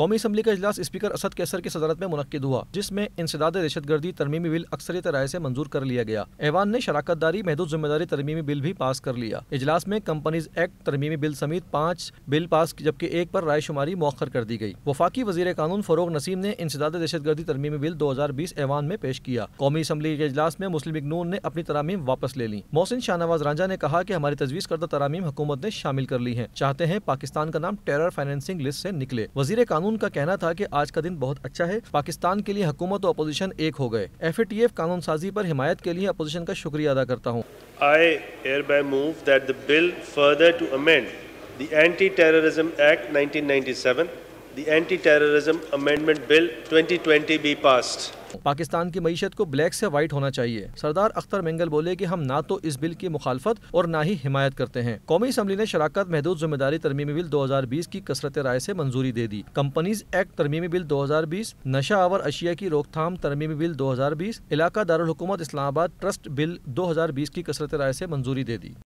कौमी असम्बली का अजलास स्पीकर असद कैसर की सदारत में मुनद हुआ जिसमें इंसदाद दहशत गर्दी तरमीमी बिल अक्सरियत राय से मंजूर कर लिया गया ऐवान ने शराकत दारी महदूद जिम्मेदारी तरमीमी बिल भी पास कर लिया इजलास में कंपनीज एक्ट तरमीमी बिल समेत पाँच बिल पास जबकि एक पर राय शुमारी मौखर कर दी गई वफाकी वजीर कानून फरोग नसीम ने इंसदाद दहशत गर्दी तरमीमी बिल दो हजार बीस ऐवान में पेश किया कौमी असम्बली के अजलास में मुस्लिम इगनून ने अपनी तरामीम वापस ले ली मोहसिन शाहनवाज रांझा ने कहा की हमारी तजवीज़ करदा तरामीम हुकूमत ने शामिल कर ली है चाहते हैं पाकिस्तान का नाम टेरर फाइनेंसिंग लिस्ट ऐसी निकले वजी कानून कानून का कहना था कि आज का दिन बहुत अच्छा है पाकिस्तान के लिए हुकूमत और अपोजिशन एक हो गए एफ ए टी एफ कानून साजी पर हिमायत के लिए अपोजिशन का शुक्रिया अदा करता हूँ I hereby move that the bill further to amend the anti terrorism act 1997 the anti terrorism amendment bill 2020 be passed Pakistan की मीशत को ब्लैक से व्हाइट होना चाहिए सरदार अख्तर मंगल बोले की हम ना तो इस बिल की मुखालफत और ना ही हिमायत करते हैं कौमी असम्बली ने शराकत महदूद जिम्मेदारी तरमीमी बिल दो हजार बीस की कसरत राय से मंजूरी दे दी कंपनीज एक्ट तरमीमी बिल दो हजार बीस नशा आवर अशिया की रोकथाम तरमीमी बिल दो हजार बीस इलाका दारकूमत इस्लामाबाद ट्रस्ट बिल दो हजार बीस की कसरत राय से मंजूरी दे दी